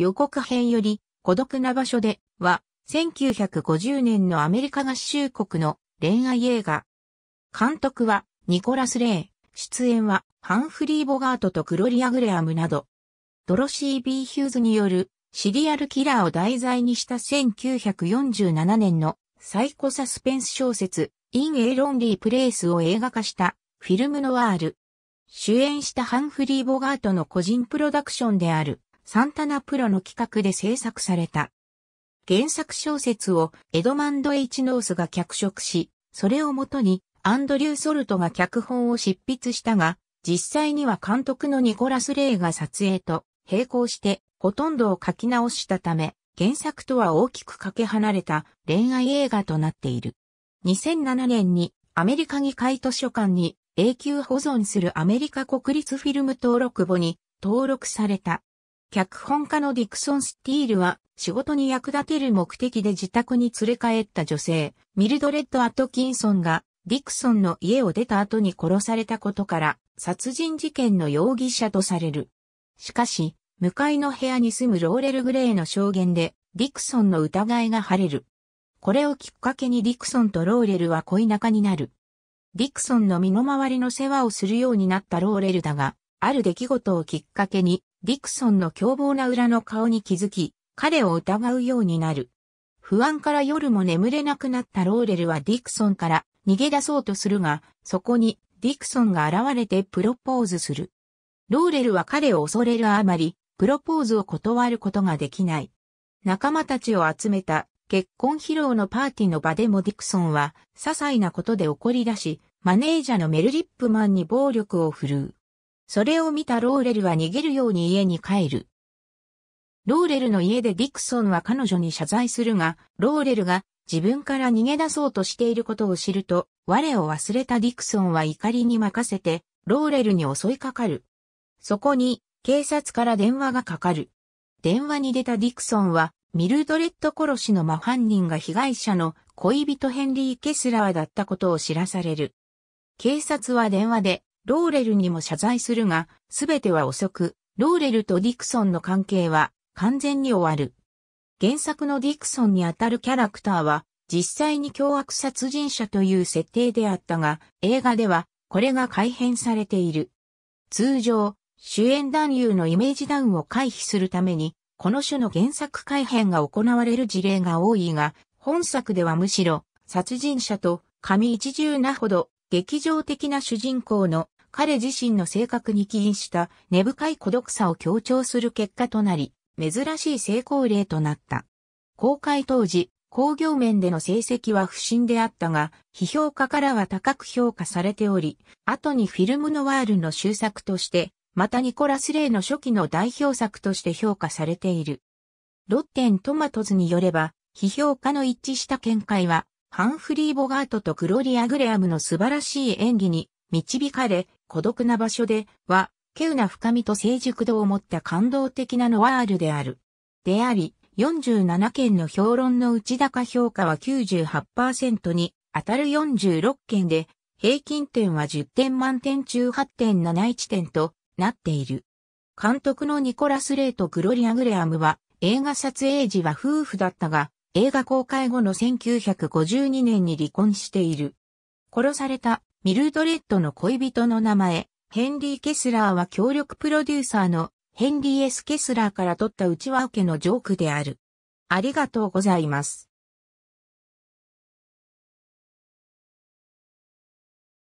予告編より孤独な場所では1950年のアメリカ合衆国の恋愛映画。監督はニコラス・レイ、出演はハンフリー・ボガートとグロリア・グレアムなど、ドロシー・ビー・ヒューズによるシリアルキラーを題材にした1947年のサイコサスペンス小説、イン・エロンリー・プレイスを映画化したフィルムノワール。主演したハンフリー・ボガートの個人プロダクションであるサンタナプロの企画で制作された。原作小説をエドマンド・エイチ・ノースが脚色し、それをもとにアンドリュー・ソルトが脚本を執筆したが、実際には監督のニコラス・レイが撮影と並行してほとんどを書き直したため、原作とは大きくかけ離れた恋愛映画となっている。2007年にアメリカ議会図書館に永久保存するアメリカ国立フィルム登録簿に登録された。脚本家のディクソン・スティールは仕事に役立てる目的で自宅に連れ帰った女性、ミルドレッド・アトキンソンがディクソンの家を出た後に殺されたことから殺人事件の容疑者とされる。しかし、向かいの部屋に住むローレル・グレイの証言でディクソンの疑いが晴れる。これをきっかけにディクソンとローレルは恋仲になる。ディクソンの身の回りの世話をするようになったローレルだが、ある出来事をきっかけにディクソンの凶暴な裏の顔に気づき、彼を疑うようになる。不安から夜も眠れなくなったローレルはディクソンから逃げ出そうとするが、そこにディクソンが現れてプロポーズする。ローレルは彼を恐れるあまり、プロポーズを断ることができない。仲間たちを集めた結婚披露のパーティーの場でもディクソンは些細なことで怒り出し、マネージャーのメルリップマンに暴力を振るう。それを見たローレルは逃げるように家に帰る。ローレルの家でディクソンは彼女に謝罪するが、ローレルが自分から逃げ出そうとしていることを知ると、我を忘れたディクソンは怒りに任せて、ローレルに襲いかかる。そこに、警察から電話がかかる。電話に出たディクソンは、ミルドレット殺しの真犯人が被害者の恋人ヘンリー・ケスラーだったことを知らされる。警察は電話で、ローレルにも謝罪するが、すべては遅く、ローレルとディクソンの関係は完全に終わる。原作のディクソンにあたるキャラクターは、実際に凶悪殺人者という設定であったが、映画ではこれが改変されている。通常、主演男優のイメージダウンを回避するために、この種の原作改変が行われる事例が多いが、本作ではむしろ、殺人者と、神一重なほど劇場的な主人公の彼自身の性格に起因した根深い孤独さを強調する結果となり、珍しい成功例となった。公開当時、工業面での成績は不振であったが、批評家からは高く評価されており、後にフィルムノワールの終作として、またニコラス・レイの初期の代表作として評価されている。ロッテン・トマトズによれば、批評家の一致した見解は、ハンフリー・ボガートとグロリア・グレアムの素晴らしい演技に導かれ、孤独な場所では、稀有な深みと成熟度を持った感動的なノワールである。であり、47件の評論の内高評価は98%に当たる46件で、平均点は10点満点中8.71点となっている。監督のニコラス・レイとグロリア・グレアムは、映画撮影時は夫婦だったが、映画公開後の1952年に離婚している。殺されたミルドレッドの恋人の名前、ヘンリー・ケスラーは協力プロデューサーのヘンリー・エス・ケスラーから取った内輪受けのジョークである。ありがとうございます。